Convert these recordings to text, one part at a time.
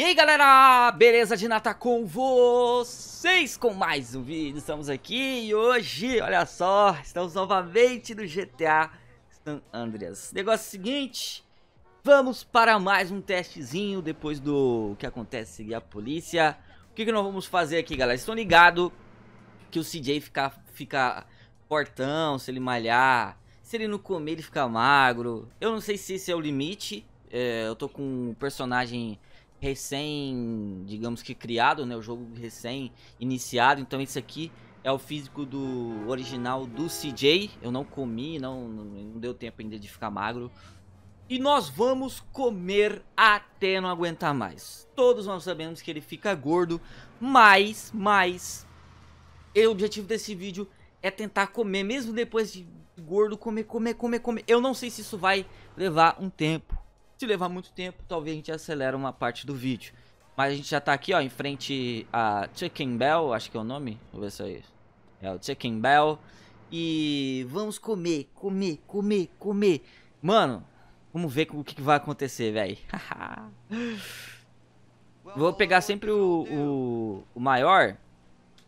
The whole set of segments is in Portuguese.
E aí galera, beleza de nata com vocês com mais um vídeo, estamos aqui e hoje, olha só, estamos novamente no GTA San Andreas Negócio é seguinte, vamos para mais um testezinho depois do que acontece seguir a polícia O que, que nós vamos fazer aqui galera, estão ligados que o CJ fica, fica portão se ele malhar Se ele não comer ele fica magro, eu não sei se esse é o limite é, eu tô com um personagem recém, digamos que criado, né? O jogo recém iniciado. Então esse aqui é o físico do original do CJ. Eu não comi, não, não deu tempo ainda de ficar magro. E nós vamos comer até não aguentar mais. Todos nós sabemos que ele fica gordo, mas, mas... O objetivo desse vídeo é tentar comer, mesmo depois de gordo, comer, comer, comer, comer. Eu não sei se isso vai levar um tempo. Se levar muito tempo, talvez a gente acelere uma parte do vídeo. Mas a gente já tá aqui, ó, em frente a Chicken Bell, acho que é o nome. Vou ver se é isso. É o Chicken Bell. E vamos comer, comer, comer, comer. Mano, vamos ver o que vai acontecer, velho. Vou pegar sempre o, o, o maior.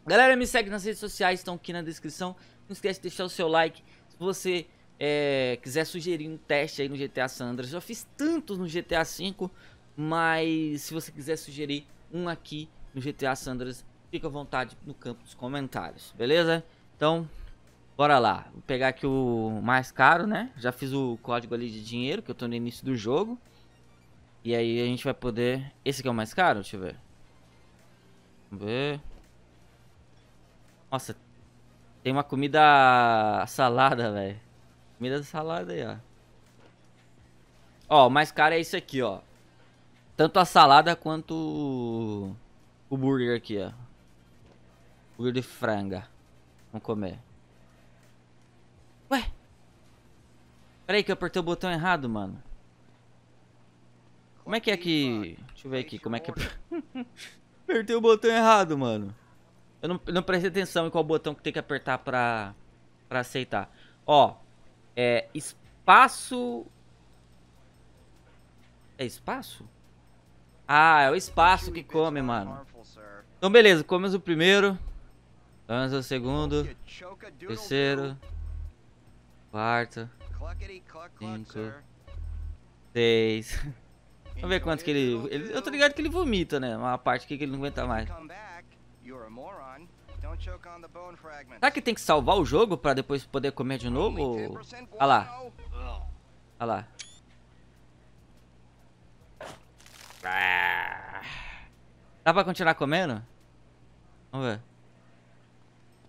Galera, me segue nas redes sociais, estão aqui na descrição. Não esquece de deixar o seu like. Se você é, quiser sugerir um teste aí no GTA Sandras, já fiz tantos no GTA V, mas se você quiser sugerir um aqui no GTA Sandras, fica à vontade no campo dos comentários, beleza? Então, bora lá. Vou pegar aqui o mais caro, né? Já fiz o código ali de dinheiro, que eu tô no início do jogo. E aí a gente vai poder... Esse aqui é o mais caro? Deixa eu ver. Vamos ver. Nossa, tem uma comida salada, velho. Comida da salada aí, ó. Ó, o mais caro é isso aqui, ó. Tanto a salada quanto o burger aqui, ó. Burger de franga. Vamos comer. Ué? Peraí que eu apertei o botão errado, mano. Como é que é que... Deixa eu ver aqui, como é que... É apertei o botão errado, mano. Eu não, não prestei atenção em qual botão que tem que apertar pra, pra aceitar. Ó, é espaço. É espaço? Ah, é o espaço que come, mano. Então, beleza, comemos o primeiro. Comemos o segundo. Terceiro. Quarto. Cinco. Seis. Vamos ver quantos que ele, ele, Eu tô ligado que ele vomita, né? Uma parte aqui que ele não aguenta mais. Será que tem que salvar o jogo pra depois poder comer de novo? Ou... lá. Olha lá. Ah. Dá pra continuar comendo? Vamos ver.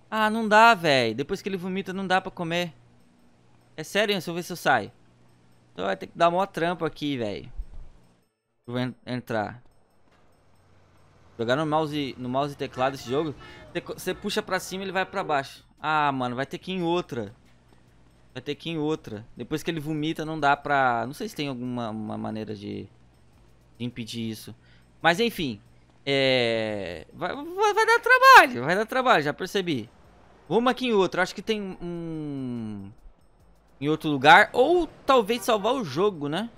Ah, não dá, velho. Depois que ele vomita, não dá pra comer. É sério, deixa eu ver se eu saio. Então vai ter que dar uma trampo aqui, velho. Vou entrar. Jogar no mouse, no mouse e teclado esse jogo, você puxa pra cima e ele vai pra baixo. Ah, mano, vai ter que ir em outra. Vai ter que ir em outra. Depois que ele vomita, não dá pra... Não sei se tem alguma maneira de... de impedir isso. Mas, enfim. É... Vai, vai, vai, dar trabalho, vai dar trabalho, já percebi. Vamos aqui em outra. Acho que tem um... Em outro lugar. Ou talvez salvar o jogo, né?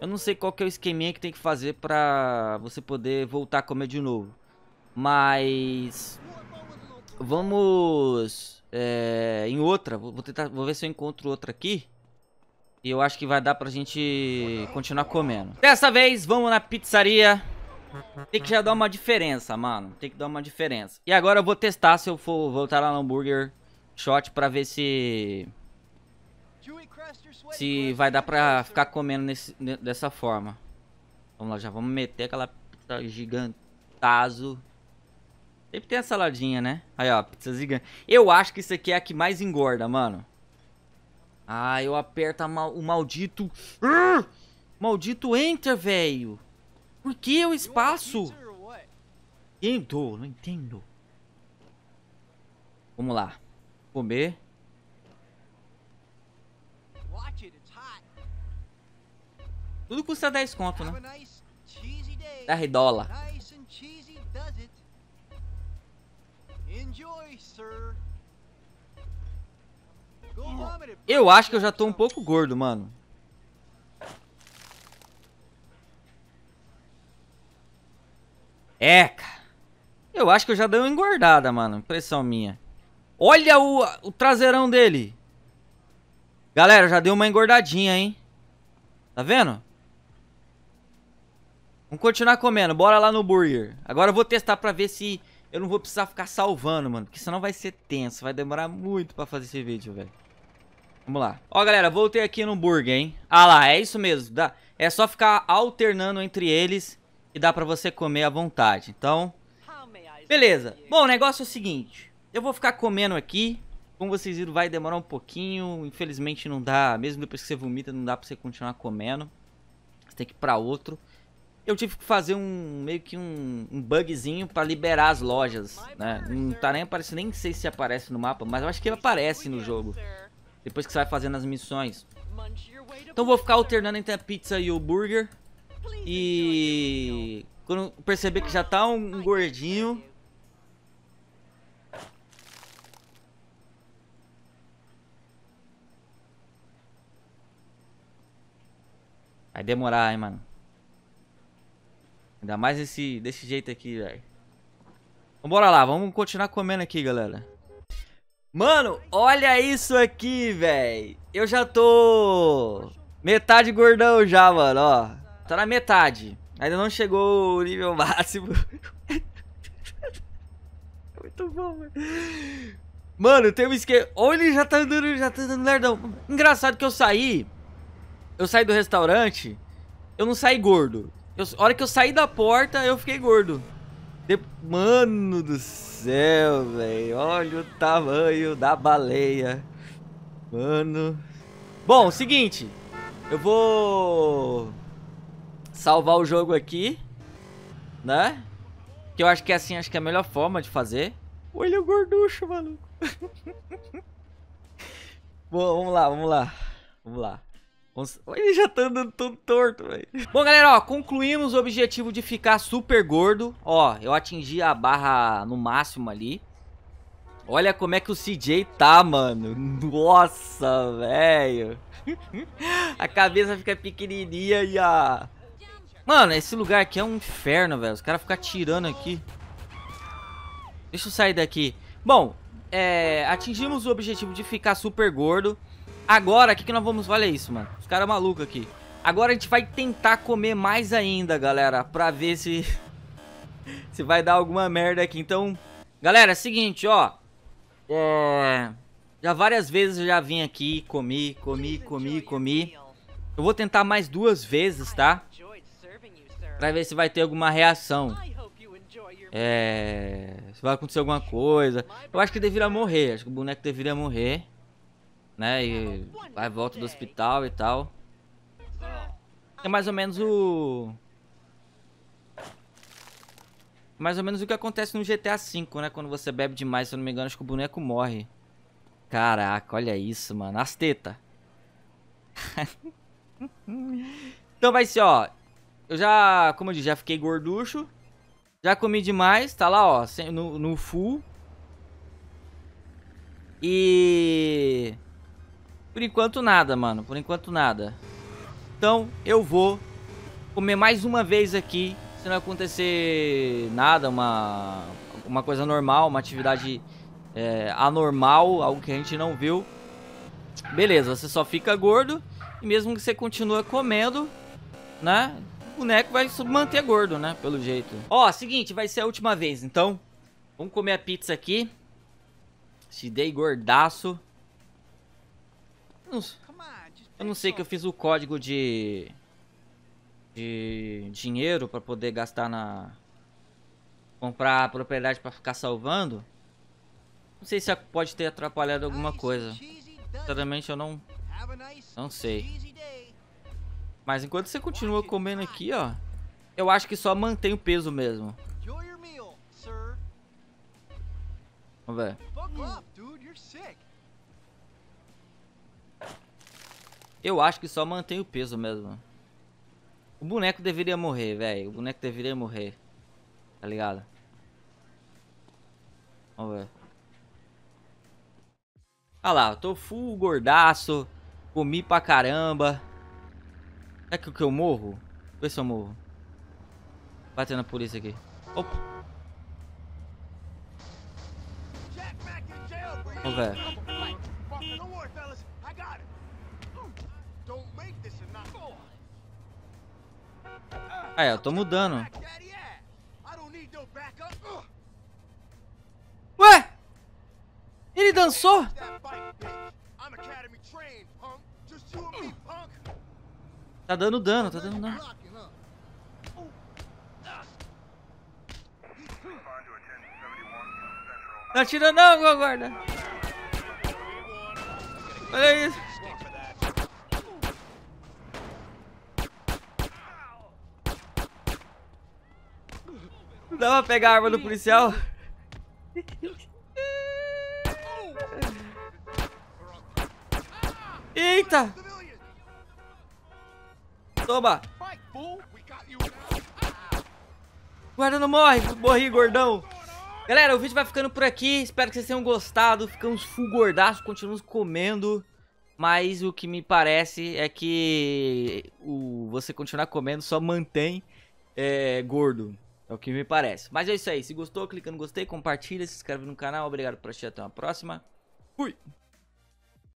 Eu não sei qual que é o esqueminha que tem que fazer pra você poder voltar a comer de novo. Mas... Vamos... É, em outra. Vou, tentar, vou ver se eu encontro outra aqui. E eu acho que vai dar pra gente continuar comendo. Dessa vez, vamos na pizzaria. Tem que já dar uma diferença, mano. Tem que dar uma diferença. E agora eu vou testar se eu for voltar lá no Hambúrguer Shot pra ver se se vai dar pra ficar comendo nesse, dessa forma. Vamos lá, já vamos meter aquela pizza gigantazo. Sempre tem a saladinha, né? Aí, ó, pizza gigante. Eu acho que isso aqui é a que mais engorda, mano. Ah, eu aperto mal, o maldito... Ah, maldito Enter, velho. Por que o espaço? Entendo, não entendo. Vamos lá. Comer. Tudo custa 10 conto, né? Da dólar. Hum. Eu acho que eu já tô um pouco gordo, mano. É, cara. Eu acho que eu já dei uma engordada, mano. Impressão minha. Olha o, o traseirão dele. Galera, já deu uma engordadinha, hein? Tá vendo? Vamos continuar comendo, bora lá no burger. Agora eu vou testar pra ver se eu não vou precisar ficar salvando, mano. Porque senão vai ser tenso, vai demorar muito pra fazer esse vídeo, velho. Vamos lá. Ó, galera, voltei aqui no burger, hein. Ah lá, é isso mesmo. Dá... É só ficar alternando entre eles e dá pra você comer à vontade. Então, beleza. Bom, o negócio é o seguinte. Eu vou ficar comendo aqui. Como vocês viram, vai demorar um pouquinho. Infelizmente não dá, mesmo depois que você vomita, não dá pra você continuar comendo. Você tem que ir pra outro eu tive que fazer um meio que um, um bugzinho para liberar as lojas, né? Não tá nem aparecendo, nem sei se aparece no mapa, mas eu acho que ele aparece no jogo. Depois que você vai fazendo as missões. Então vou ficar alternando entre a pizza e o burger. E quando perceber que já tá um gordinho, Vai demorar, hein, mano. Ainda mais esse, desse jeito aqui, velho. Vambora lá, vamos continuar comendo aqui, galera. Mano, olha isso aqui, velho. Eu já tô... Metade gordão já, mano, ó. Tá na metade. Ainda não chegou o nível máximo. Muito bom, velho. Mano, tem um esquema... Olha, ele já tá andando, já tá andando lerdão. Engraçado que eu saí... Eu saí do restaurante... Eu não saí gordo. Eu, a hora que eu saí da porta, eu fiquei gordo. De... Mano do céu, velho. Olha o tamanho da baleia. Mano. Bom, seguinte. Eu vou salvar o jogo aqui, né? Que eu acho que é assim, acho que é a melhor forma de fazer. Olha o gorducho, maluco. Bom, vamos lá, vamos lá. Vamos lá. Ele já tá andando todo torto, velho. Bom, galera, ó, concluímos o objetivo de ficar super gordo. Ó, eu atingi a barra no máximo ali. Olha como é que o CJ tá, mano. Nossa, velho. a cabeça fica pequenininha e a... Mano, esse lugar aqui é um inferno, velho. Os caras ficam atirando aqui. Deixa eu sair daqui. Bom, é... atingimos o objetivo de ficar super gordo. Agora, o que, que nós vamos... Olha isso, mano. Os caras malucos aqui. Agora a gente vai tentar comer mais ainda, galera. Pra ver se... se vai dar alguma merda aqui. Então, galera, é seguinte, ó. É... Já várias vezes eu já vim aqui, comi, comi, comi, comi. Eu vou tentar mais duas vezes, tá? Pra ver se vai ter alguma reação. É... Se vai acontecer alguma coisa. Eu acho que deveria morrer. Acho que o boneco deveria morrer né? E vai volta do hospital e tal. É mais ou menos o... Mais ou menos o que acontece no GTA V, né? Quando você bebe demais, se eu não me engano, acho que o boneco morre. Caraca, olha isso, mano. As tetas. então vai ser, ó. Eu já, como eu disse, já fiquei gorducho. Já comi demais, tá lá, ó, no, no full. E... Por enquanto nada, mano. Por enquanto nada. Então eu vou comer mais uma vez aqui. Se não acontecer nada, uma, uma coisa normal, uma atividade é, anormal, algo que a gente não viu. Beleza, você só fica gordo. E mesmo que você continue comendo, né? O boneco vai se manter gordo, né? Pelo jeito. Ó, seguinte, vai ser a última vez, então. Vamos comer a pizza aqui. Se dei gordaço eu não sei que eu fiz o código de... De dinheiro pra poder gastar na... Comprar a propriedade pra ficar salvando. Não sei se pode ter atrapalhado alguma coisa. Sinceramente eu não... Não sei. Mas enquanto você continua comendo aqui, ó... Eu acho que só mantém o peso mesmo. Vamos ver. Eu acho que só mantém o peso mesmo. O boneco deveria morrer, velho. O boneco deveria morrer. Tá ligado? Vamos ver. Ah lá, tô full gordaço. Comi pra caramba. Será que, que eu morro? Vê se eu morro. Batendo a polícia aqui. Opa. Vamos ver. Ah, é, eu tô mudando. Ué? Ele dançou? Tá dando dano, tá dando dano. Não tá atira não, guarda. Olha isso. Não dá pra pegar a arma do policial? Eita! Toma! Guarda não morre! Morri, gordão! Galera, o vídeo vai ficando por aqui. Espero que vocês tenham gostado. Ficamos full gordaço, continuamos comendo. Mas o que me parece é que o você continuar comendo só mantém é, gordo. É o que me parece. Mas é isso aí. Se gostou, clica no gostei, compartilha, se inscreve no canal. Obrigado por assistir. Até uma próxima. Fui!